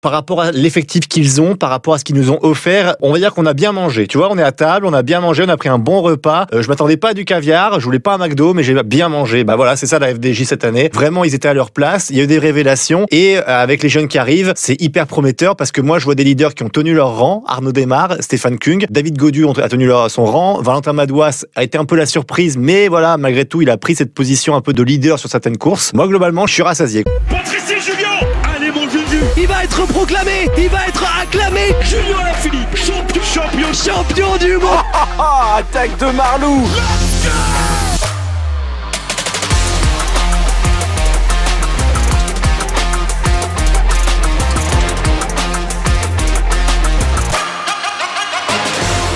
par rapport à l'effectif qu'ils ont, par rapport à ce qu'ils nous ont offert, on va dire qu'on a bien mangé. Tu vois, on est à table, on a bien mangé, on a pris un bon repas. Euh, je m'attendais pas à du caviar, je voulais pas un McDo, mais j'ai bien mangé. Bah voilà, c'est ça la FDJ cette année. Vraiment, ils étaient à leur place. Il y a eu des révélations et euh, avec les jeunes qui arrivent, c'est hyper prometteur parce que moi, je vois des leaders qui ont tenu leur rang. Arnaud Desmar, Stéphane Kung, David Godu a tenu leur, son rang. Valentin Madouas a été un peu la surprise, mais voilà, malgré tout, il a pris cette position un peu de leader sur certaines courses. Moi, globalement, je suis rassasié il va être proclamé, il va être acclamé. Julien Alaphilippe, champion, champion, champion du monde. Ah, ah, ah, attaque de Marlou.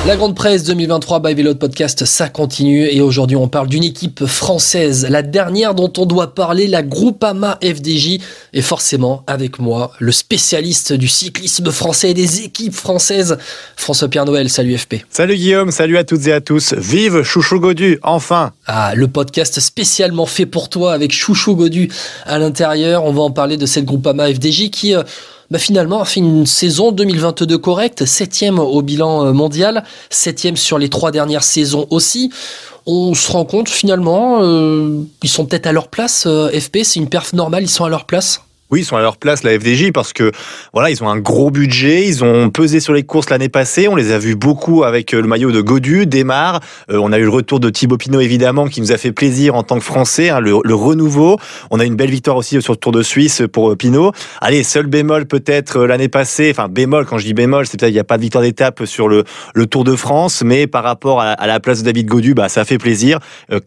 La Grande Presse 2023 by Vélo Podcast, ça continue et aujourd'hui on parle d'une équipe française, la dernière dont on doit parler, la Groupama FDJ et forcément avec moi le spécialiste du cyclisme français et des équipes françaises, François-Pierre Noël, salut FP. Salut Guillaume, salut à toutes et à tous, vive Chouchou Godu, enfin Ah, le podcast spécialement fait pour toi avec Chouchou Godu à l'intérieur, on va en parler de cette Groupama FDJ qui... Euh, bah finalement, fait une saison 2022 correcte, septième au bilan euh, mondial, septième sur les trois dernières saisons aussi. On se rend compte finalement, euh, ils sont peut-être à leur place. Euh, FP, c'est une perf normale, ils sont à leur place. Oui, ils sont à leur place, la FDJ, parce que voilà, ils ont un gros budget, ils ont pesé sur les courses l'année passée, on les a vus beaucoup avec euh, le maillot de Godu, démarre euh, on a eu le retour de Thibaut Pinot évidemment, qui nous a fait plaisir en tant que Français, hein, le, renouveau, on a une belle victoire aussi sur le Tour de Suisse pour euh, Pinot. Allez, seul bémol peut-être l'année passée, enfin bémol, quand je dis bémol, c'est peut-être qu'il n'y a pas de victoire d'étape sur le, Tour de France, mais par rapport à, la place de David Godu, bah, ça fait plaisir.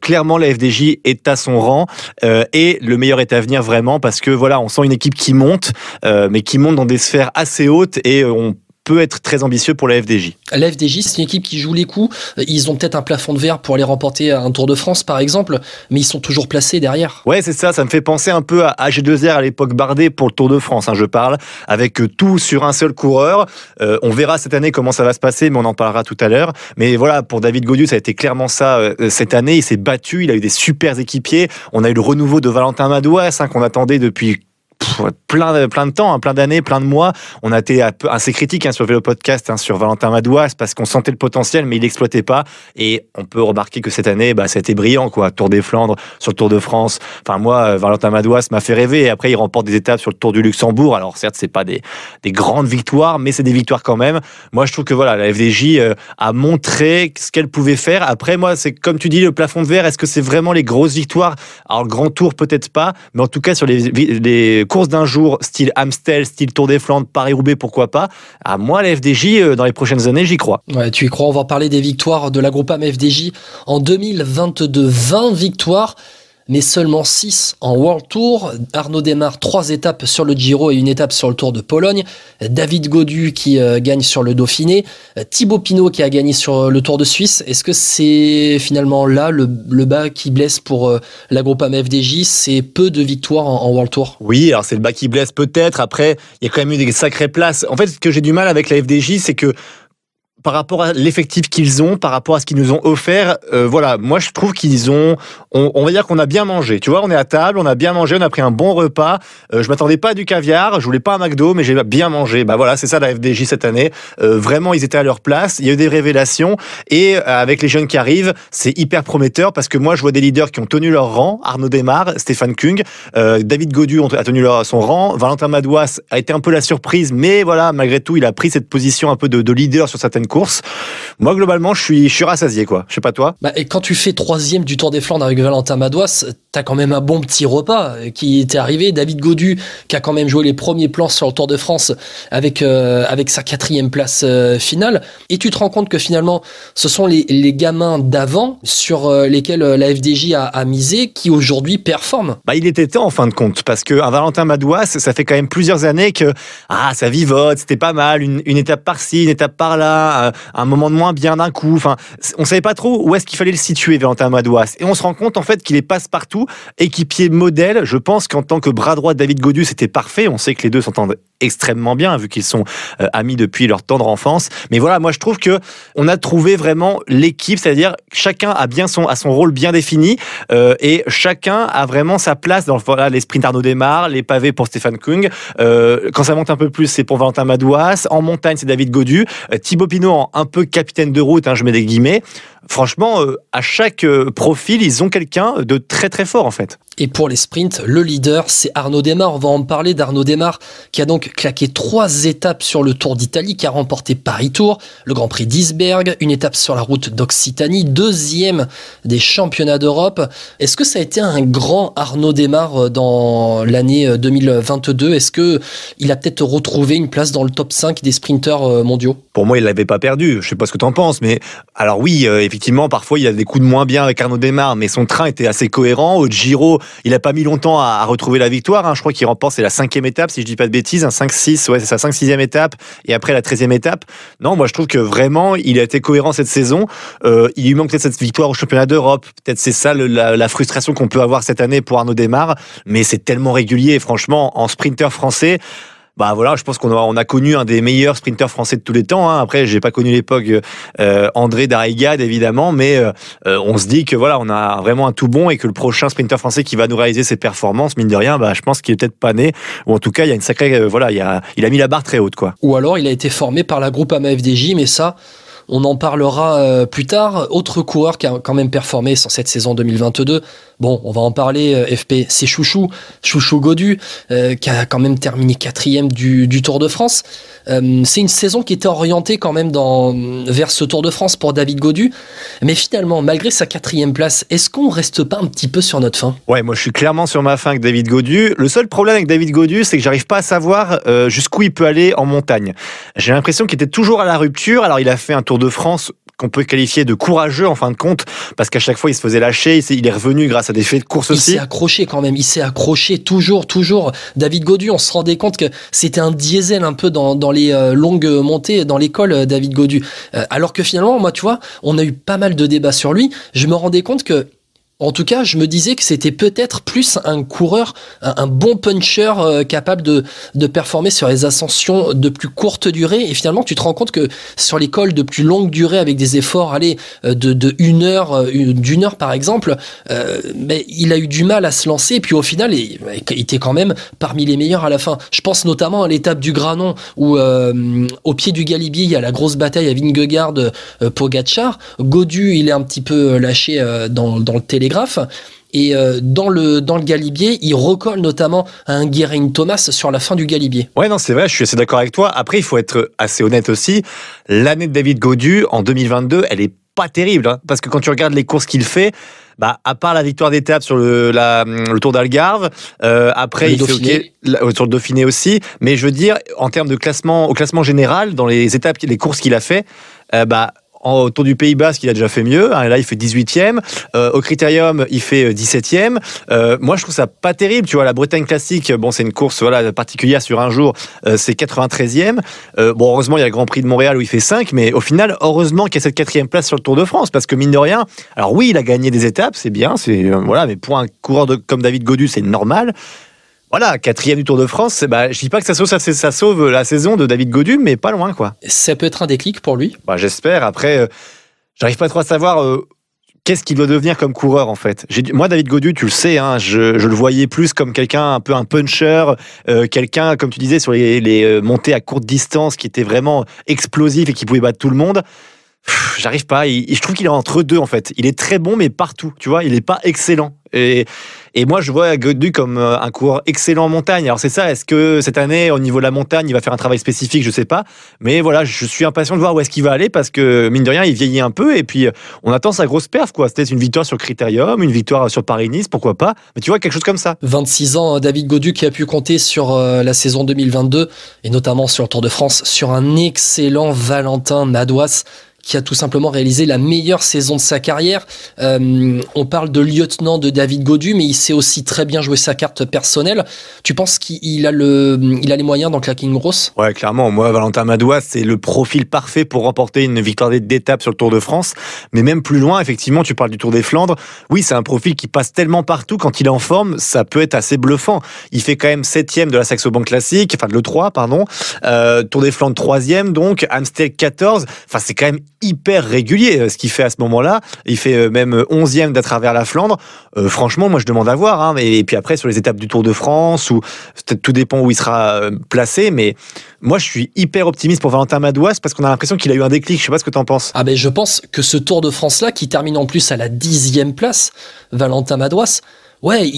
clairement, la FDJ est à son rang et le meilleur est à venir vraiment, parce que voilà, on sent une équipe qui monte, euh, mais qui monte dans des sphères assez hautes et euh, on peut être très ambitieux pour la FDJ. La FDJ, c'est une équipe qui joue les coups. Euh, ils ont peut-être un plafond de verre pour aller remporter un Tour de France, par exemple, mais ils sont toujours placés derrière. Ouais, c'est ça. Ça me fait penser un peu à AG2R à l'époque Bardet pour le Tour de France, hein, je parle, avec tout sur un seul coureur. on verra cette année comment ça va se passer, mais on en parlera tout à l'heure. Mais voilà, pour David Godieu, ça a été clairement ça cette année. Il s'est battu, il a eu des super équipiers. On a eu le renouveau de Valentin Madouas, hein, qu'on attendait depuis plein, de, de temps, hein, plein d'années, plein de mois. On a été assez critique hein, sur Vélo Podcast, hein, sur Valentin Madouas, parce qu'on sentait le potentiel, mais il n'exploitait pas. Et on peut remarquer que cette année, bah, ça a été brillant, quoi. Tour des Flandres, sur le Tour de France. Enfin, moi, euh, Valentin Madouas m'a fait rêver. Et après, il remporte des étapes sur le Tour du Luxembourg. Alors, certes, c'est pas des, des, grandes victoires, mais c'est des victoires quand même. Moi, je trouve que voilà, la FDJ euh, a montré ce qu'elle pouvait faire. Après, moi, c'est comme tu dis, le plafond de verre. Est-ce que c'est vraiment les grosses victoires Alors, le Grand Tour, peut-être pas, mais en tout cas sur les, les course d'un jour, style Amstel, style Tour des Flandres, Paris-Roubaix, pourquoi pas. À moi, la FDJ, euh, dans les prochaines années, j'y crois. Ouais, tu y crois. On va parler des victoires de la FDJ en 2022. 20 victoires mais seulement 6 en World Tour. Arnaud démarre 3 étapes sur le Giro et une étape sur le Tour de Pologne. David Godu qui euh, gagne sur le Dauphiné. Thibaut Pinot qui a gagné sur euh, le Tour de Suisse. Est-ce que c'est finalement là le, bas qui blesse pour euh, la groupe FDJ C'est peu de victoires en, en World Tour Oui, alors c'est le bas qui blesse peut-être. Après, il y a quand même eu des sacrées places. En fait, ce que j'ai du mal avec la FDJ, c'est que par rapport à l'effectif qu'ils ont, par rapport à ce qu'ils nous ont offert, euh, voilà, moi je trouve qu'ils ont, on, va dire qu'on a bien mangé. Tu vois, on est à table, on a bien mangé, on a pris un bon repas. Euh, je m'attendais pas à du caviar, je voulais pas un McDo, mais j'ai bien mangé. Bah voilà, c'est ça la FDJ cette année. Euh, vraiment, ils étaient à leur place. Il y a eu des révélations et avec les jeunes qui arrivent, c'est hyper prometteur parce que moi je vois des leaders qui ont tenu leur rang. Arnaud Desmar, Stéphane Kung, David Godu a tenu leur, son rang. Valentin Madouas a été un peu la surprise, mais voilà, malgré tout, il a pris cette position un peu de, de leader sur certaines moi, globalement, je suis, je suis rassasié, quoi. Je sais pas toi. Bah, et quand tu fais troisième du Tour des Flandres avec Valentin Madouas, t'as quand même un bon petit repas euh, qui était arrivé. David Godu, qui a quand même joué les premiers plans sur le Tour de France avec, euh, avec sa quatrième place euh, finale. Et tu te rends compte que finalement, ce sont les, gamins d'avant sur lesquels la FDJ a, a misé qui aujourd'hui performent. Bah, il était temps en fin de compte parce que Valentin Madouas, ça fait quand même plusieurs années que ah ça vivote, c'était pas mal, une étape par-ci, une étape par-là, euh, un moment de moins bien d'un coup. Enfin, on savait pas trop où est-ce qu'il fallait le situer, Valentin Madouas. Et on se rend compte en fait qu'il est passe partout, équipier modèle. Je pense qu'en tant que bras droit de David Godu, c'était parfait. On sait que les deux s'entendent extrêmement bien vu qu'ils sont euh, amis depuis leur tendre enfance. Mais voilà, moi je trouve que on a trouvé vraiment l'équipe, c'est-à-dire chacun a bien son a son rôle bien défini euh, et chacun a vraiment sa place dans voilà les sprints Arnaud démarre, les pavés pour Stéphane Kung. quand ça monte un peu plus, c'est pour Valentin Madouas. En montagne, c'est David Godu. Thibaut Pinot un peu capitaine de route, hein, je mets des guillemets, franchement, euh, à chaque euh, profil, ils ont quelqu'un de très très fort en fait. Et pour les sprints, le leader, c'est Arnaud Demar. On va en parler d'Arnaud Demar, qui a donc claqué trois étapes sur le Tour d'Italie, qui a remporté Paris-Tour, le Grand Prix d'Isberg, une étape sur la route d'Occitanie, deuxième des championnats d'Europe. Est-ce que ça a été un grand Arnaud Demar euh, dans l'année 2022 Est-ce que il a peut-être retrouvé une place dans le top 5 des sprinteurs mondiaux Pour moi, il l'avait pas perdu. Je sais pas ce que tu en penses, mais alors oui, effectivement, parfois, il y a des coups de moins bien avec Arnaud Demar, mais son train était assez cohérent. Au Giro, il n'a pas mis longtemps à, retrouver la victoire. Hein. Je crois qu'il remporte, c'est la cinquième étape, si je ne dis pas de bêtises, un 5-6, ouais, c'est sa 5 6 étape, et après la 13e étape. Non, moi, je trouve que vraiment, il a été cohérent cette saison. Euh, il lui manque peut-être cette victoire au championnat d'Europe. Peut-être c'est ça la, frustration qu'on peut avoir cette année pour Arnaud Demar. mais c'est tellement régulier, franchement, en sprinter français bah voilà, je pense qu'on a, on a connu un des meilleurs sprinteurs français de tous les temps. Hein. Après, j'ai pas connu l'époque euh, André Darrigade évidemment, mais euh, euh, on se dit que voilà, on a vraiment un tout bon et que le prochain sprinteur français qui va nous réaliser ses performances, mine de rien, bah je pense qu'il est peut-être pas né ou en tout cas il y a une sacrée voilà, il a, mis la barre très haute quoi. Ou alors il a été formé par la groupe AmaFDJ, mais ça. On en parlera euh, plus tard. Autre coureur qui a quand même performé sur cette saison 2022. Bon, on va en parler, euh, FP, c'est Chouchou, Chouchou Godu, euh, qui a quand même terminé quatrième du, du Tour de France. c'est une saison qui était orientée quand même dans, vers ce Tour de France pour David Godu. Mais finalement, malgré sa quatrième place, est-ce qu'on reste pas un petit peu sur notre fin Ouais, moi je suis clairement sur ma fin avec David Godu. Le seul problème avec David Godu, c'est que j'arrive pas à savoir jusqu'où il peut aller en montagne. J'ai l'impression qu'il était toujours à la rupture. Alors il a fait un tour de France qu'on peut qualifier de courageux en fin de compte, parce qu'à chaque fois il se faisait lâcher, il est revenu grâce à des faits de course aussi. Il s'est accroché quand même, il s'est accroché toujours, toujours. David Godu, on se rendait compte que c'était un diesel un peu dans, dans les euh, longues montées dans l'école, euh, David Godu. Euh, alors que finalement, moi tu vois, on a eu pas mal de débats sur lui, je me rendais compte que en tout cas, je me disais que c'était peut-être plus un coureur, un, bon puncher euh, capable de, de, performer sur les ascensions de plus courte durée. Et finalement, tu te rends compte que sur les cols de plus longue durée, avec des efforts, allez, euh, de, de une heure, euh, d'une heure par exemple, mais il a eu du mal à se lancer. Et puis au final, il, était quand même parmi les meilleurs à la fin. Je pense notamment à l'étape du Granon où, au pied du Galibier, il y a la grosse bataille à Vingegaard, Gatchar, Godu, il est un petit peu lâché dans, dans le télé graphes Et euh, dans le dans le Galibier, il recolle notamment un Guérin Thomas sur la fin du Galibier. Ouais, non, c'est vrai, je suis assez d'accord avec toi. Après, il faut être assez honnête aussi. L'année de David Godu en 2022, elle est pas terrible, hein. parce que quand tu regardes les courses qu'il fait, bah, à part la victoire d'étape sur le, Tour d'Algarve, euh, après il fait euh, sur le Dauphiné aussi. Mais je veux dire, en termes de classement, au classement général, dans les étapes, les courses qu'il a fait, bah en, autour du Pays Basque, il a déjà fait mieux. Hein, là, il fait 18e. Euh, au Critérium, il fait 17e. Euh, euh, moi, je trouve ça pas terrible. Tu vois, la Bretagne classique, bon, c'est une course voilà, particulière sur un jour. c'est 93e. bon, heureusement, il y a le Grand Prix de Montréal où il fait 5. Mais au final, heureusement qu'il y a cette quatrième place sur le Tour de France. Parce que mine de rien, alors oui, il a gagné des étapes, c'est bien. c'est voilà, Mais pour un coureur de, comme David Godu, c'est normal voilà, quatrième du Tour de France, bah, je dis pas que ça sauve, la saison de David Godu, mais pas loin, quoi. Ça peut être un déclic pour lui bah, J'espère. Après, euh, j'arrive pas trop à savoir. Euh, qu'est-ce qu'il doit devenir comme coureur en fait Moi, David Godu, tu le sais, hein, je, le voyais plus comme quelqu'un un peu un puncher, euh, quelqu'un, comme tu disais, sur les, montées à courte distance qui était vraiment explosif et qui pouvait battre tout le monde. J'arrive pas. je trouve qu'il est entre deux en fait. Il est très bon, mais partout. Tu vois, il n'est pas excellent. Et et moi, je vois Godu comme euh, un coureur excellent en montagne. Alors c'est ça, est-ce que cette année, au niveau de la montagne, il va faire un travail spécifique Je ne sais pas. Mais voilà, je suis impatient de voir où est-ce qu'il va aller parce que, mine de rien, il vieillit un peu et puis on attend sa grosse perf. quoi. C'était une victoire sur Critérium, une victoire sur Paris-Nice, pourquoi pas. Mais tu vois, quelque chose comme ça. 26 ans, euh, David Godu qui a pu compter sur euh, la saison 2022 et notamment sur le Tour de France, sur un excellent Valentin Madouas qui a tout simplement réalisé la meilleure saison de sa carrière. Euh, on parle de lieutenant de David Godu, mais il sait aussi très bien jouer sa carte personnelle. Tu penses qu'il a, le, il a les moyens dans Clacking Gross Ouais, clairement. Moi, Valentin Madois, c'est le profil parfait pour remporter une victoire d'étape sur le Tour de France. Mais même plus loin, effectivement, tu parles du Tour des Flandres. Oui, c'est un profil qui passe tellement partout. Quand il est en forme, ça peut être assez bluffant. Il fait quand même septième de la Saxo Bank Classique, enfin de l'E3, pardon. Euh, Tour des Flandres troisième, donc Amstel 14. Enfin, c'est quand même hyper régulier euh, ce qu'il fait à ce moment-là. Il fait euh, même 11e euh, d'à travers la Flandre. franchement, moi je demande à voir. Hein. Et puis après, sur les étapes du Tour de France, ou tout dépend où il sera placé, mais moi je suis hyper optimiste pour Valentin Madouas parce qu'on a l'impression qu'il a eu un déclic. Je sais pas ce que tu en penses. Ah ben je pense que ce Tour de France-là, qui termine en plus à la dixième place, Valentin Madouas, ouais,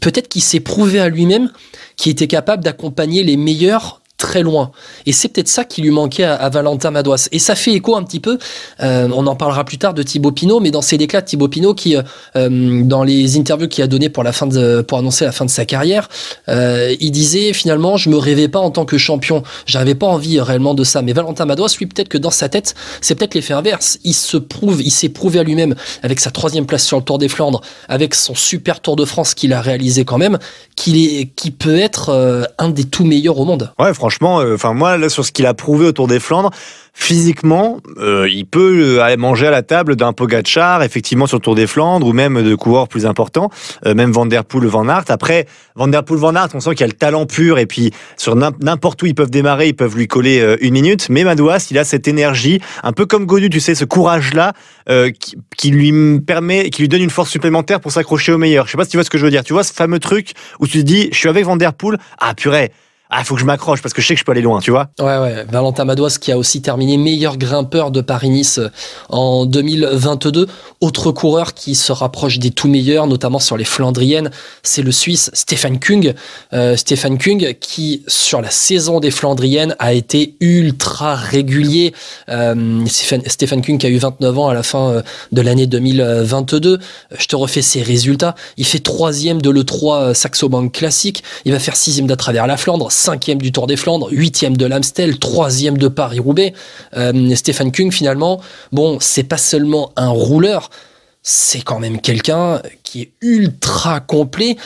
peut-être qu'il s'est prouvé à lui-même qu'il était capable d'accompagner les meilleurs très loin. Et c'est peut-être ça qui lui manquait à, Valentin Madouas. Et ça fait écho un petit peu, euh, on en parlera plus tard de Thibaut Pinot, mais dans ses déclats Thibaut Pinot qui, euh, euh, dans les interviews qu'il a données pour, pour annoncer la fin de sa carrière, il disait finalement je me rêvais pas en tant que champion, j'avais pas envie réellement de ça. Mais Valentin Madouas, lui peut-être que dans sa tête, c'est peut-être l'effet inverse. Il se prouve, il s'est prouvé à lui-même avec sa troisième place sur le Tour des Flandres, avec son super Tour de France qu'il a réalisé quand même, qu'il est, qui peut être un des tout meilleurs au monde franchement, euh, enfin moi sur ce qu'il a prouvé autour des Flandres, physiquement, euh, il peut euh, manger à la table d'un Pogacar, effectivement sur le Tour des Flandres, ou même de coureurs plus importants, même Van Der Poel, Van Aert. Après, Van Der Poel, Van Aert, on sent qu'il a le talent pur, et puis sur n'importe où ils peuvent démarrer, ils peuvent lui coller une minute. Mais Madouas, il a cette énergie, un peu comme Godu, tu sais, ce courage-là, qui, lui permet, qui lui donne une force supplémentaire pour s'accrocher au meilleur. Je sais pas si tu vois ce que je veux dire. Tu vois ce fameux truc où tu te dis, je suis avec Van Der Poel, ah purée ah, faut que je m'accroche parce que je sais que je peux aller loin, tu vois. Ouais, ouais. Valentin Madouas qui a aussi terminé meilleur grimpeur de Paris-Nice euh, en 2022. Autre coureur qui se rapproche des tout meilleurs, notamment sur les Flandriennes, c'est le Suisse Stéphane Kung. Euh, Stéphane Kung qui, sur la saison des Flandriennes, a été ultra régulier. Euh, Stéphane, Kung qui a eu 29 ans à la fin euh, de l'année 2022. Euh, je te refais ses résultats. Il fait troisième de l'E3 Saxo Bank Classique. Il va faire sixième d'à travers la Flandre cinquième du Tour des Flandres, huitième de l'Amstel, troisième de Paris-Roubaix. Euh, Stéphane Kung, finalement, bon, c'est pas seulement un rouleur, c'est quand même quelqu'un qui est ultra complet.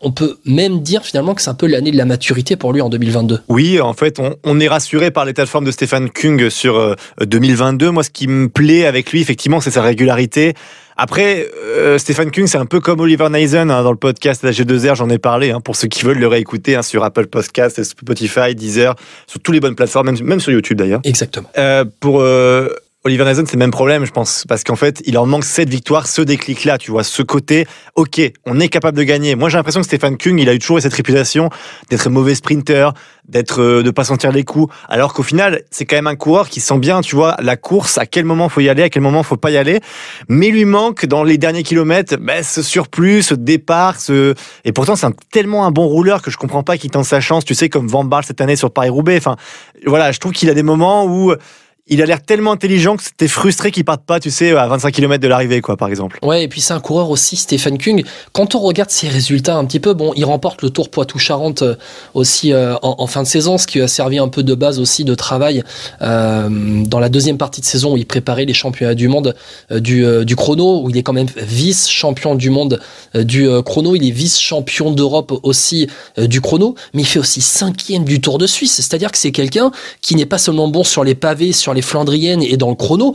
On peut même dire finalement que c'est un peu l'année de la maturité pour lui en 2022. Oui, en fait, on, on est rassuré par l'état de forme de Stéphane Kung sur 2022. Euh, Moi, ce qui me plaît avec lui, effectivement, c'est sa régularité. Après, euh, Stephen Stéphane Kung, c'est un peu comme Oliver Neisen dans le podcast g 2 r j'en ai parlé, hein, pour ceux qui veulent le réécouter hein, sur Apple Podcasts, Spotify, Deezer, sur toutes les bonnes plateformes, même, sur YouTube d'ailleurs. Exactement. Euh, pour euh, Oliver Nelson, c'est le même problème, je pense, parce qu'en fait, il en manque cette victoire, ce déclic-là, tu vois, ce côté, ok, on est capable de gagner. Moi, j'ai l'impression que Stéphane Kung, il a eu toujours cette réputation d'être mauvais sprinter, d'être, euh, de pas sentir les coups, alors qu'au final, c'est quand même un coureur qui sent bien, tu vois, la course, à quel moment faut y aller, à quel moment faut pas y aller, mais lui manque dans les derniers kilomètres, ben, ce surplus, ce départ, ce, et pourtant, c'est tellement un bon rouleur que je comprends pas qu'il tente sa chance, tu sais, comme Van Barl cette année sur Paris-Roubaix. Enfin, voilà, je trouve qu'il a des moments où il a l'air tellement intelligent que c'était frustré qu'il parte pas, tu sais, à 25 km de l'arrivée, quoi, par exemple. Ouais, et puis c'est un coureur aussi, Stéphane Kung. Quand on regarde ses résultats un petit peu, bon, il remporte le Tour Poitou-Charentes euh, aussi euh, en, fin de saison, ce qui a servi un peu de base aussi de travail euh, dans la deuxième partie de saison où il préparait les championnats du monde euh, du, du, chrono, où il est quand même vice-champion du monde du chrono, il est vice-champion d'Europe aussi du chrono, mais il fait aussi cinquième du Tour de Suisse. C'est-à-dire que c'est quelqu'un qui n'est pas seulement bon sur les pavés, sur les Flandriennes et dans le chrono,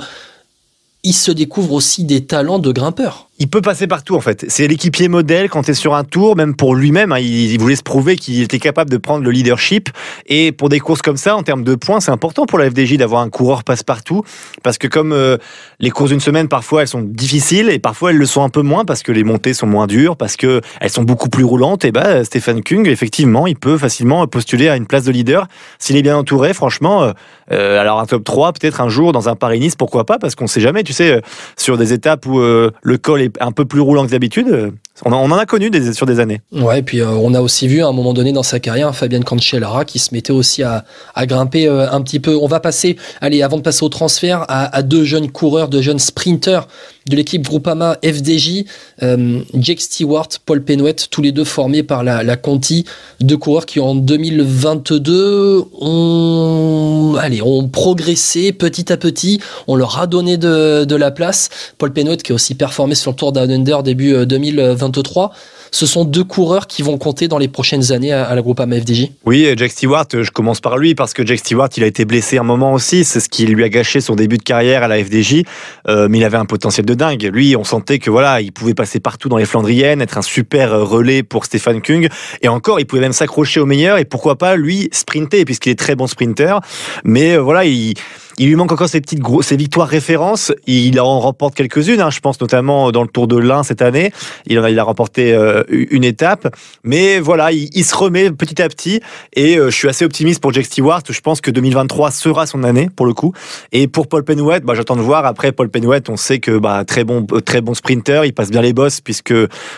il se découvre aussi des talents de grimpeurs il peut passer partout en fait. C'est l'équipier modèle quand tu es sur un tour, même pour lui-même. Hein. il, voulait se prouver qu'il était capable de prendre le leadership. Et pour des courses comme ça, en termes de points, c'est important pour la FDJ d'avoir un coureur passe-partout. Parce que comme euh, les courses d'une semaine, parfois elles sont difficiles et parfois elles le sont un peu moins parce que les montées sont moins dures, parce que elles sont beaucoup plus roulantes. Et ben, Stéphane Kung, effectivement, il peut facilement postuler à une place de leader s'il est bien entouré. Franchement, euh, euh, alors un top 3, peut-être un jour dans un Paris-Nice, pourquoi pas Parce qu'on sait jamais, tu sais, sur des étapes où le col est un peu plus roulant que d'habitude. Euh, on, en a connu des, sur des années. Ouais, et puis euh, on a aussi vu à un moment donné dans sa carrière Fabien Cancellara qui se mettait aussi à, grimper euh, un petit peu. On va passer, allez, avant de passer au transfert, à, à deux jeunes coureurs, deux jeunes sprinteurs de l'équipe Groupama FDJ, euh, Jake Stewart, Paul Penouette, tous les deux formés par la, Conti, deux coureurs qui en 2022 ont, allez, progressé petit à petit, on leur a donné de, la place. Paul Penouette qui a aussi performé sur le Tour Under début 2023. Euh, ce sont deux coureurs qui vont compter dans les prochaines années à, la groupe AMFDJ Oui, Jack Stewart, euh, je commence par lui parce que Jack Stewart, il a été blessé un moment aussi. C'est ce qui lui a gâché son début de carrière à la FDJ. Euh, mais il avait un potentiel de dingue. Lui, on sentait que voilà, il pouvait passer partout dans les Flandriennes, être un super euh, relais pour Stéphane Kung. Et encore, il pouvait même s'accrocher au meilleur et pourquoi pas lui sprinter puisqu'il est très bon sprinter. Mais voilà, il il lui manque encore ses petites gros, victoires références. Il en remporte quelques-unes. Hein, je pense notamment dans le Tour de l'Ain cette année. Il a, il a remporté euh, une étape. Mais voilà, il, se remet petit à petit. Et euh, je suis assez optimiste pour Jack Stewart. Je pense que 2023 sera son année pour le coup. Et pour Paul Penouette bah, j'attends de voir. Après Paul Penouette on sait que bah, très bon, très bon sprinter. Il passe bien les bosses puisque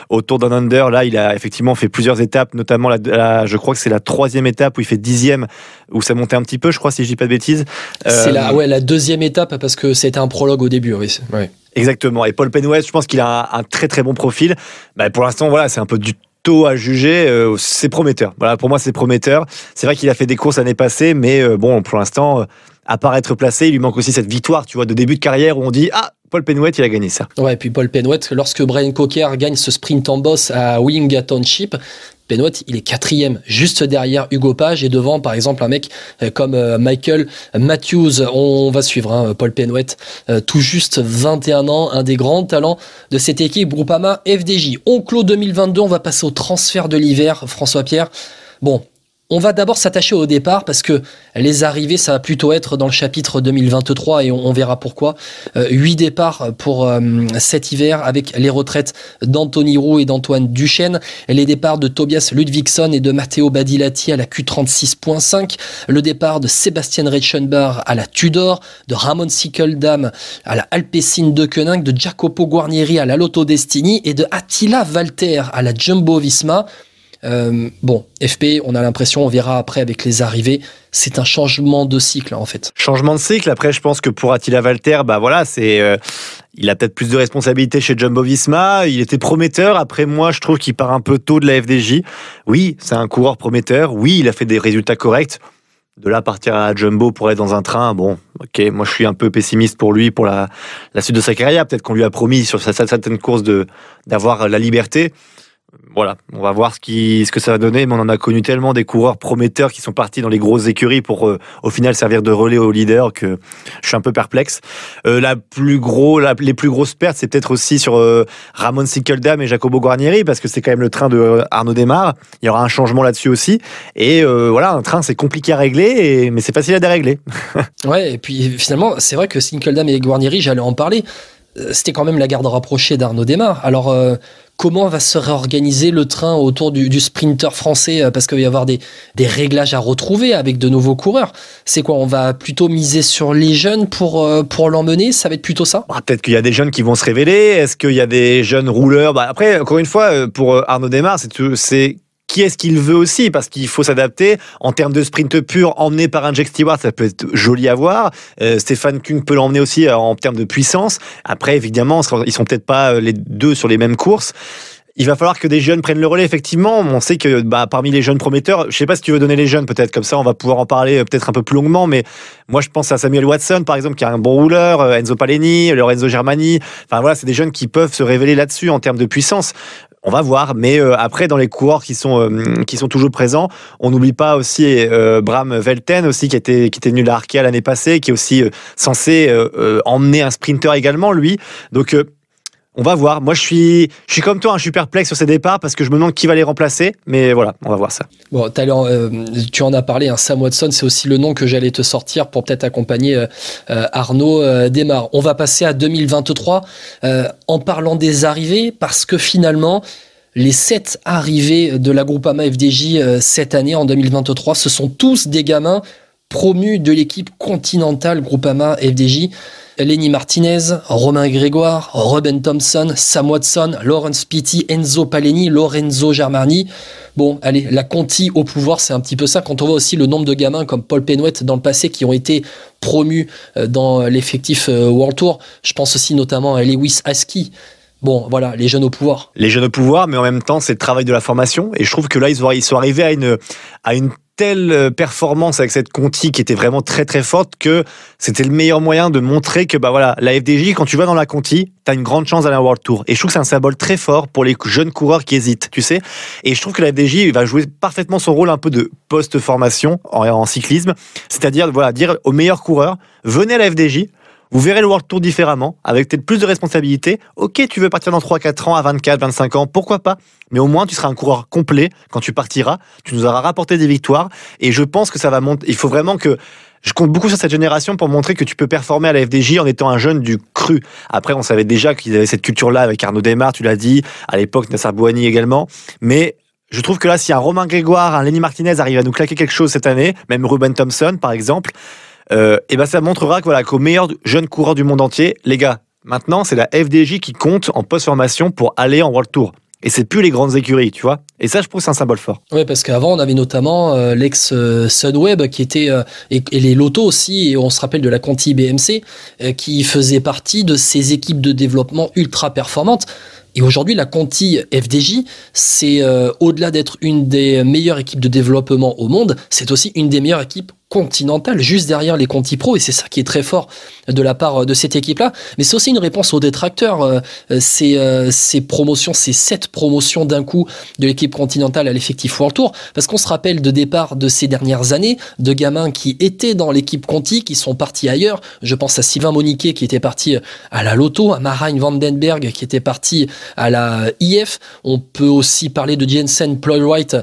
au Tour d'un Under, là, il a effectivement fait plusieurs étapes, notamment la, je crois que c'est la troisième étape où il fait dixième, où ça montait un petit peu, je crois, si je dis pas de bêtises. Euh, ah ouais, la deuxième étape, parce que c'était un prologue au début, oui. Exactement. Et Paul Penouette, je pense qu'il a un, très très bon profil. Bah, pour l'instant, voilà, c'est un peu du taux à juger, euh, c'est prometteur. Voilà, pour moi, c'est prometteur. C'est vrai qu'il a fait des courses l'année passée, mais euh, bon, pour l'instant, euh, à part être placé, il lui manque aussi cette victoire, tu vois, de début de carrière où on dit ah. Paul Penouette, il a gagné ça. Ouais, et puis Paul Penouette, lorsque Brian Cocker gagne ce sprint en boss à Wing Township, il est quatrième, juste derrière Hugo Page et devant, par exemple, un mec euh, comme euh, Michael Matthews. On va suivre hein, Paul penouette euh, tout juste 21 ans, un des grands talents de cette équipe Groupama FDJ. On clôt 2022, on va passer au transfert de l'hiver, François-Pierre. Bon, on va d'abord s'attacher au départ parce que les arrivées, ça va plutôt être dans le chapitre 2023 et on, verra pourquoi. Euh, huit départs pour euh, cet hiver avec les retraites d'Anthony Roux et d'Antoine Duchesne, les départs de Tobias Ludvigson et de Matteo Badilati à la Q36.5, le départ de Sébastien Reichenbach à la Tudor, de Ramon Sikeldam à la Alpecin de Koenig, de Jacopo Guarnieri à la Lotto Destiny et de Attila Walter à la Jumbo Visma. Euh, bon, FP, on a l'impression, on verra après avec les arrivées, c'est un changement de cycle en fait. Changement de cycle. Après, je pense que pour Attila Valter, bah voilà, c'est euh, il a peut-être plus de responsabilités chez Jumbo-Visma. Il était prometteur. Après, moi, je trouve qu'il part un peu tôt de la FDJ. Oui, c'est un coureur prometteur. Oui, il a fait des résultats corrects. De là, partir à Jumbo pour être dans un train, bon, ok, moi je suis un peu pessimiste pour lui, pour la, suite de sa carrière. Peut-être qu'on lui a promis sur certaines courses d'avoir la liberté voilà, on va voir ce, qui, ce que ça va donner, mais on en a connu tellement des coureurs prometteurs qui sont partis dans les grosses écuries pour euh, au final servir de relais aux leaders que je suis un peu perplexe. Euh, la plus gros, la, les plus grosses pertes, c'est peut-être aussi sur euh, Ramon Sinkeldam et Jacobo Guarnieri, parce que c'est quand même le train de Arnaud Il y aura un changement là-dessus aussi. Et voilà, un train, c'est compliqué à régler, mais c'est facile à dérégler. ouais, et puis finalement, c'est vrai que Sinkeldam et Guarnieri, j'allais en parler c'était quand même la garde rapprochée d'Arnaud démarre Alors, comment va se réorganiser le train autour du, sprinter français euh, Parce qu'il va y avoir des, des, réglages à retrouver avec de nouveaux coureurs. C'est quoi On va plutôt miser sur les jeunes pour, euh, pour l'emmener Ça va être plutôt ça ah, Peut-être qu'il y a des jeunes qui vont se révéler. Est-ce qu'il y a des jeunes rouleurs bah, Après, encore une fois, euh, pour Arnaud Demar, c'est qui est-ce qu'il veut aussi, parce qu'il faut s'adapter. En termes de sprint pur, emmené par un Jack Stewart, ça peut être joli à voir. Euh, Stéphane Kung peut l'emmener aussi euh, en termes de puissance. Après, évidemment, ils sont peut-être pas euh, les deux sur les mêmes courses il va falloir que des jeunes prennent le relais. Effectivement, on sait que bah, parmi les jeunes prometteurs, je ne sais pas si tu veux donner les jeunes, peut-être comme ça, on va pouvoir en parler peut-être un peu plus longuement. Mais moi, je pense à Samuel Watson, par exemple, qui a un bon rouleur, Enzo Paleni, Lorenzo Germani. Enfin voilà, c'est des jeunes qui peuvent se révéler là-dessus en termes de puissance on va voir. Mais euh, après, dans les coureurs qui sont, euh, qui sont toujours présents, on n'oublie pas aussi euh, Bram Velten, aussi, qui était, qui était venu de la l'année passée, qui est aussi censé emmener un sprinter également, lui. Donc, on va voir. Moi, je suis, je suis comme toi, hein, je suis perplexe sur ces départs parce que je me demande qui va les remplacer. Mais voilà, on va voir ça. Bon, euh, tu en as parlé. Hein, Sam Watson, c'est aussi le nom que j'allais te sortir pour peut-être accompagner euh, euh, Arnaud euh, On va passer à 2023 en parlant des arrivées parce que finalement, les sept arrivées de la Groupama FDJ cette année en 2023, ce sont tous des gamins promus de l'équipe continentale Groupama FDJ. Lenny Martinez, Romain Grégoire, Robin Thompson, Sam Watson, Lawrence Pitti, Enzo Paleni, Lorenzo Germani. Bon, allez, la Conti au pouvoir, c'est un petit peu ça. Quand on voit aussi le nombre de gamins comme Paul Penouette dans le passé qui ont été promus euh, dans l'effectif euh, World Tour, je pense aussi notamment à Lewis Aski. Bon, voilà, les jeunes au pouvoir. Les jeunes au pouvoir, mais en même temps, c'est le travail de la formation. Et je trouve que là, ils sont arrivés à une, à une telle euh, performance avec cette Conti qui était vraiment très très forte que c'était le meilleur moyen de montrer que bah voilà, la FDJ, quand tu vas dans la Conti, tu as une grande chance d'aller à World Tour. Et je trouve que c'est un symbole très fort pour les jeunes coureurs qui hésitent, tu sais. Et je trouve que la FDJ va jouer parfaitement son rôle un peu de post-formation en, cyclisme, c'est-à-dire voilà, dire aux meilleurs coureurs, venez à la FDJ, vous verrez le World Tour différemment, avec peut-être plus de responsabilités. Ok, tu veux partir dans 3-4 ans, à 24, 25 ans, pourquoi pas Mais au moins, tu seras un coureur complet quand tu partiras. Tu nous auras rapporté des victoires. Et je pense que ça va monter. Il faut vraiment que je compte beaucoup sur cette génération pour montrer que tu peux performer à la FDJ en étant un jeune du cru. Après, on savait déjà qu'ils avaient cette culture-là avec Arnaud Desmar, tu l'as dit, à l'époque Nassar Bouhani également. Mais je trouve que là, si un Romain Grégoire, un Lenny Martinez arrive à nous claquer quelque chose cette année, même Ruben Thompson par exemple, euh, et ben ça montrera que voilà jeune meilleur jeunes coureur du monde entier, les gars, maintenant c'est la FDJ qui compte en post-formation pour aller en World Tour. Et c'est plus les grandes écuries, tu vois. Et ça, je trouve c'est un symbole fort. Oui, parce qu'avant, on avait notamment euh, l'ex euh, sudweb Sunweb qui était et, et, les lotos aussi. Et on se rappelle de la Conti BMC qui faisait partie de ces équipes de développement ultra performantes. Et aujourd'hui, la Conti FDJ, c'est au-delà d'être une des meilleures équipes de développement au monde, c'est aussi une des meilleures équipes Continental juste derrière les Conti Pro, et c'est ça qui est très fort de la part euh, de cette équipe-là. Mais c'est aussi une réponse aux détracteurs. Euh, ces, euh, ces promotions, ces sept promotions d'un coup de l'équipe continentale à l'effectif World Tour, parce qu'on se rappelle de départ de ces dernières années, de gamins qui étaient dans l'équipe Conti, qui sont partis ailleurs. Je pense à Sylvain Moniquet qui était parti à la Lotto, à Marine Vandenberg qui était parti à la IF. On peut aussi parler de Jensen Ploywright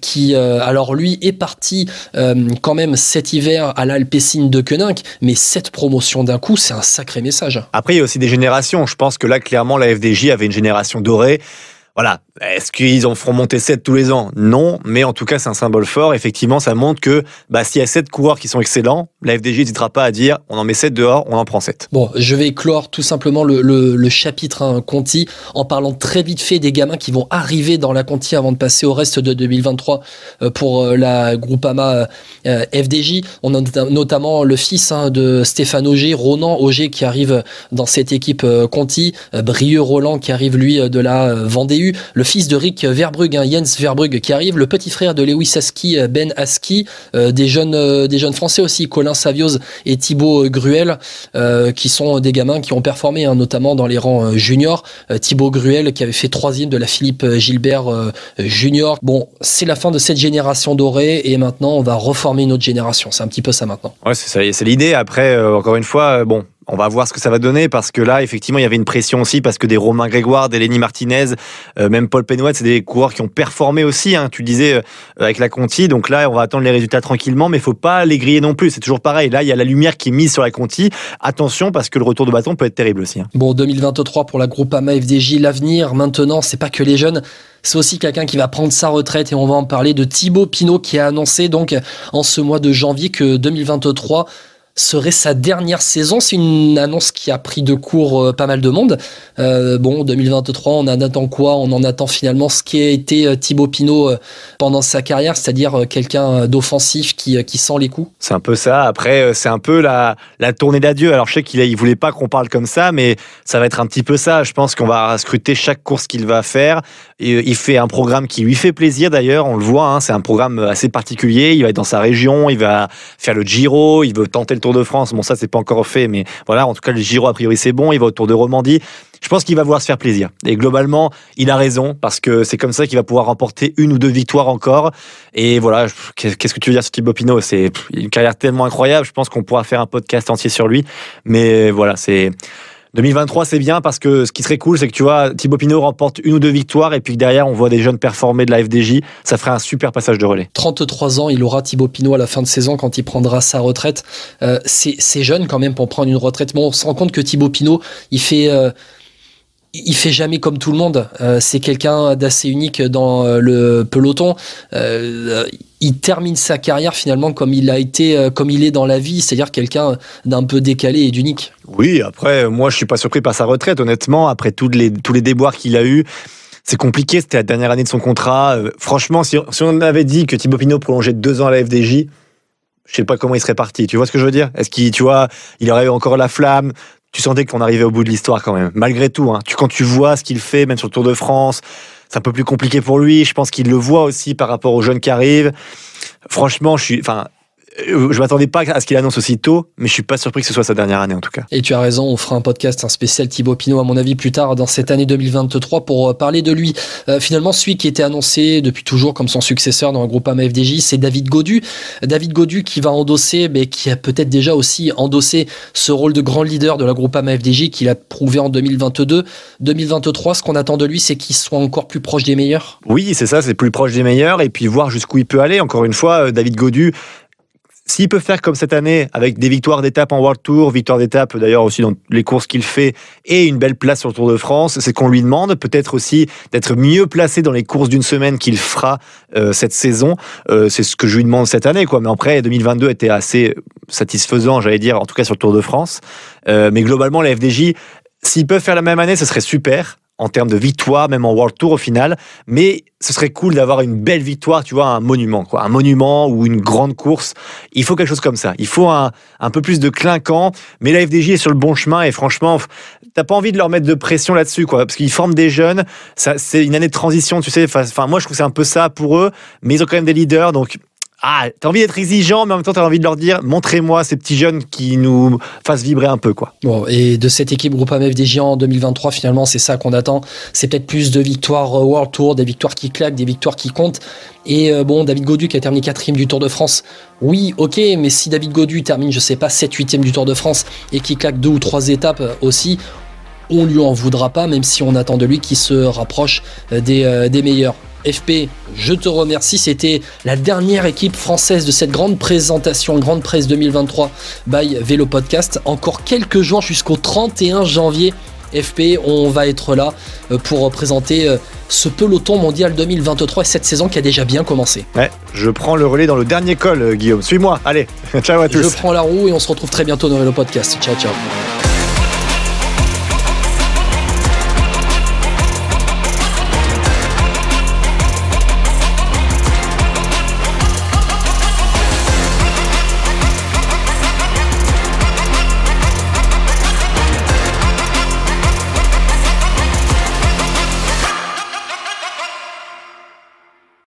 qui, alors lui, est parti quand même cet hiver à l'Alpessine de Koenig, mais cette promotion d'un coup, c'est un sacré message. Après, il y a aussi des générations. Je pense que là, clairement, la FDJ avait une génération dorée. Voilà, est-ce qu'ils en feront monter 7 tous les ans Non, mais en tout cas, c'est un symbole fort. Effectivement, ça montre que bah, s'il y a 7 coureurs qui sont excellents, la FDJ n'hésitera pas à dire on en met 7 dehors, on en prend 7. Bon, je vais clore tout simplement le, chapitre hein, Conti en parlant très vite fait des gamins qui vont arriver dans la Conti avant de passer au reste de 2023 euh, pour euh, la Groupama euh, FDJ. On a notamment le fils hein, de Stéphane Auger, Ronan Auger, qui arrive dans cette équipe Conti, Brieux Roland qui arrive lui de la Vendée U le fils de Rick Verbrugge, hein, Jens Verbrugge, qui arrive, le petit frère de Lewis Aski, euh, Ben Aski, euh, des jeunes euh, des jeunes français aussi, Colin Savioz et Thibaut Gruel, qui sont des gamins qui ont performé hein, notamment dans les rangs juniors. Thibaut Gruel qui avait fait troisième de la Philippe Gilbert junior. Bon, c'est la fin de cette génération dorée et maintenant on va reformer une autre génération. C'est un petit peu ça maintenant. Ouais, c'est l'idée. Après, encore une fois, bon, on va voir ce que ça va donner parce que là, effectivement, il y avait une pression aussi parce que des Romain Grégoire, des Lenny Martinez, euh, même Paul Penouette c'est des coureurs qui ont performé aussi. Hein, tu disais euh, avec la Conti, donc là, on va attendre les résultats tranquillement, mais il faut pas les griller non plus. C'est toujours pareil. Là, il y a la lumière qui est mise sur la Conti. Attention parce que le retour de bâton peut être terrible aussi. Hein. Bon, 2023 pour la Groupama FDJ, l'avenir maintenant, c'est pas que les jeunes c'est aussi quelqu'un qui va prendre sa retraite et on va en parler de Thibaut Pinot qui a annoncé donc en ce mois de janvier que 2023 serait sa dernière saison. C'est une annonce qui a pris de court euh, pas mal de monde. Euh, bon, 2023, on en attend quoi On en attend finalement ce qui a été euh, Thibaut Pinot pendant sa carrière, c'est-à-dire quelqu'un d'offensif qui, sent les coups. C'est un peu ça. Après, c'est un peu la, la tournée d'adieu. Alors, je sais qu'il ne voulait pas qu'on parle comme ça, mais ça va être un petit peu ça. Je pense qu'on va scruter chaque course qu'il va faire. Euh, il fait un programme qui lui fait plaisir d'ailleurs, on le voit, hein, c'est un programme assez particulier. Il va être dans sa région, il va faire le Giro, il veut tenter le Tour de France. Bon, ça, c'est pas encore fait, mais voilà, en tout cas, le Giro, a priori, c'est bon. Il va au Tour de Romandie. Je pense qu'il va vouloir se faire plaisir. Et globalement, il a raison, parce que c'est comme ça qu'il va pouvoir remporter une ou deux victoires encore. Et voilà, qu'est-ce que tu veux dire sur Thibaut Pinot C'est une carrière tellement incroyable, je pense qu'on pourra faire un podcast entier sur lui. Mais voilà, c'est. 2023, c'est bien parce que ce qui serait cool, c'est que tu vois, Thibaut Pinot remporte une ou deux victoires et puis derrière, on voit des jeunes performer de la FDJ. Ça ferait un super passage de relais. 33 ans, il aura Thibaut Pinot à la fin de saison quand il prendra sa retraite. Euh, c'est jeune quand même pour prendre une retraite. on se rend compte que Thibaut Pinot, il fait. Euh, il fait jamais comme tout le monde. Euh, c'est quelqu'un d'assez unique dans euh, le peloton. Euh, il termine sa carrière finalement comme il a été, comme il est dans la vie, c'est-à-dire quelqu'un d'un peu décalé et d'unique. Oui, après, moi, je suis pas surpris par sa retraite, honnêtement. Après tous les, tous les déboires qu'il a eu, c'est compliqué. C'était la dernière année de son contrat. franchement, si, on avait dit que Thibaut Pinot prolongeait deux ans à la FDJ, je sais pas comment il serait parti. Tu vois ce que je veux dire Est-ce qu'il, tu vois, il aurait eu encore la flamme tu sentais qu'on arrivait au bout de l'histoire quand même. Malgré tout, hein. tu, quand tu vois ce qu'il fait, même sur le Tour de France, c'est un peu plus compliqué pour lui. Je pense qu'il le voit aussi par rapport aux jeunes qui arrivent. Franchement, je suis, euh, je m'attendais pas à ce qu'il annonce aussi tôt, mais je suis pas surpris que ce soit sa dernière année en tout cas. Et tu as raison, on fera un podcast, un spécial Thibaut Pinot à mon avis plus tard dans cette année 2023 pour euh, parler de lui. Euh, finalement, celui qui était annoncé depuis toujours comme son successeur dans le groupe AMFDJ, c'est David Godu. David Godu qui va endosser, mais qui a peut-être déjà aussi endossé ce rôle de grand leader de la groupe AMFDJ qu'il a prouvé en 2022. 2023, ce qu'on attend de lui, c'est qu'il soit encore plus proche des meilleurs. Oui, c'est ça, c'est plus proche des meilleurs et puis voir jusqu'où il peut aller. Encore une fois, David Godu, s'il peut faire comme cette année, avec des victoires d'étape en World Tour, victoires d'étape d'ailleurs aussi dans les courses qu'il fait, et une belle place sur le Tour de France, c'est qu'on lui demande peut-être aussi d'être mieux placé dans les courses d'une semaine qu'il fera euh, cette saison. Euh, c'est ce que je lui demande cette année, quoi. Mais après, 2022 était assez satisfaisant, j'allais dire, en tout cas sur le Tour de France. Euh, mais globalement, la FDJ, s'ils peuvent faire la même année, ce serait super en termes de victoire, même en World Tour au final. Mais ce serait cool d'avoir une belle victoire, tu vois, un monument, quoi. Un monument ou une grande course. Il faut quelque chose comme ça. Il faut un, peu plus de clinquant. Mais la FDJ est sur le bon chemin et franchement, t'as pas envie de leur mettre de pression là-dessus, quoi. Parce qu'ils forment des jeunes. c'est une année de transition, tu sais. Enfin, moi, je trouve que c'est un peu ça pour eux. Mais ils ont quand même des leaders. Donc, ah, t'as envie d'être exigeant, mais en même temps, t'as envie de leur dire montrez-moi ces petits jeunes qui nous fassent vibrer un peu. quoi. Bon, et de cette équipe Groupe des FDJ en 2023, finalement, c'est ça qu'on attend. C'est peut-être plus de victoires euh, World Tour, des victoires qui claquent, des victoires qui comptent. Et euh, bon, David Godu qui a terminé quatrième du Tour de France. Oui, ok, mais si David Godu termine, je sais pas, 7 8 du Tour de France et qui claque deux ou trois étapes euh, aussi, on lui en voudra pas, même si on attend de lui qu'il se rapproche des meilleurs. FP, je te remercie. C'était la dernière équipe française de cette grande présentation, Grande Presse 2023 by Vélo Podcast. Encore quelques jours jusqu'au 31 janvier. FP, on va être là euh, pour présenter euh, ce peloton mondial 2023 et cette saison qui a déjà bien commencé. Ouais, je prends le relais dans le dernier col, euh, Guillaume. Suis-moi, allez, ciao à tous. Je prends la roue et on se retrouve très bientôt dans le podcast. Ciao, ciao.